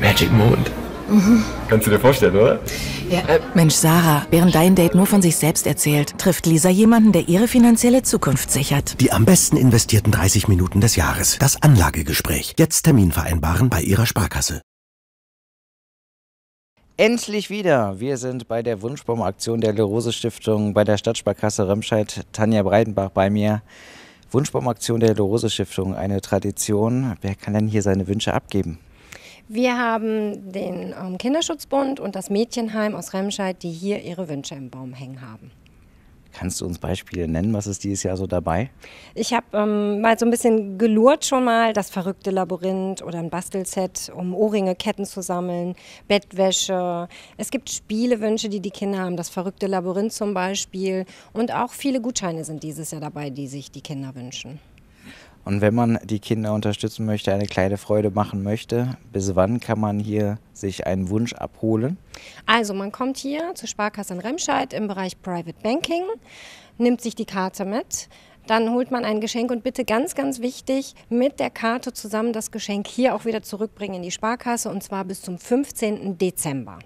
Magic Mond. Mhm. Kannst du dir vorstellen, oder? Ja. Äh, Mensch, Sarah, während dein Date nur von sich selbst erzählt, trifft Lisa jemanden, der ihre finanzielle Zukunft sichert. Die am besten investierten 30 Minuten des Jahres. Das Anlagegespräch. Jetzt Termin vereinbaren bei ihrer Sparkasse. Endlich wieder! Wir sind bei der Wunschbaumaktion der Lerose Stiftung bei der Stadtsparkasse Remscheid. Tanja Breidenbach bei mir. Wunschbaumaktion der Lerose Stiftung, eine Tradition. Wer kann denn hier seine Wünsche abgeben? Wir haben den ähm, Kinderschutzbund und das Mädchenheim aus Remscheid, die hier ihre Wünsche im Baum hängen haben. Kannst du uns Beispiele nennen? Was ist dieses Jahr so dabei? Ich habe ähm, mal so ein bisschen gelurrt schon mal, das verrückte Labyrinth oder ein Bastelset, um Ohrringe, Ketten zu sammeln, Bettwäsche. Es gibt Spielewünsche, die die Kinder haben, das verrückte Labyrinth zum Beispiel. Und auch viele Gutscheine sind dieses Jahr dabei, die sich die Kinder wünschen. Und wenn man die Kinder unterstützen möchte, eine kleine Freude machen möchte, bis wann kann man hier sich einen Wunsch abholen? Also man kommt hier zur Sparkasse in Remscheid im Bereich Private Banking, nimmt sich die Karte mit, dann holt man ein Geschenk und bitte ganz, ganz wichtig, mit der Karte zusammen das Geschenk hier auch wieder zurückbringen in die Sparkasse und zwar bis zum 15. Dezember.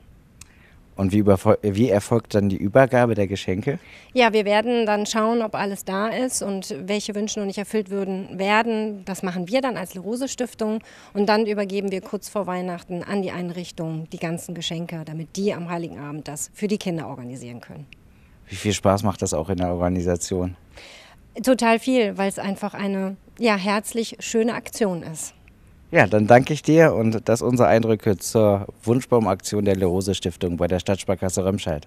Und wie, wie, erfolgt dann die Übergabe der Geschenke? Ja, wir werden dann schauen, ob alles da ist und welche Wünsche noch nicht erfüllt würden werden. Das machen wir dann als Lerose Stiftung und dann übergeben wir kurz vor Weihnachten an die Einrichtung die ganzen Geschenke, damit die am Heiligen Abend das für die Kinder organisieren können. Wie viel Spaß macht das auch in der Organisation? Total viel, weil es einfach eine ja, herzlich schöne Aktion ist. Ja, dann danke ich dir und das unsere Eindrücke zur Wunschbaumaktion der Lerose Stiftung bei der Stadtsparkasse Remscheid.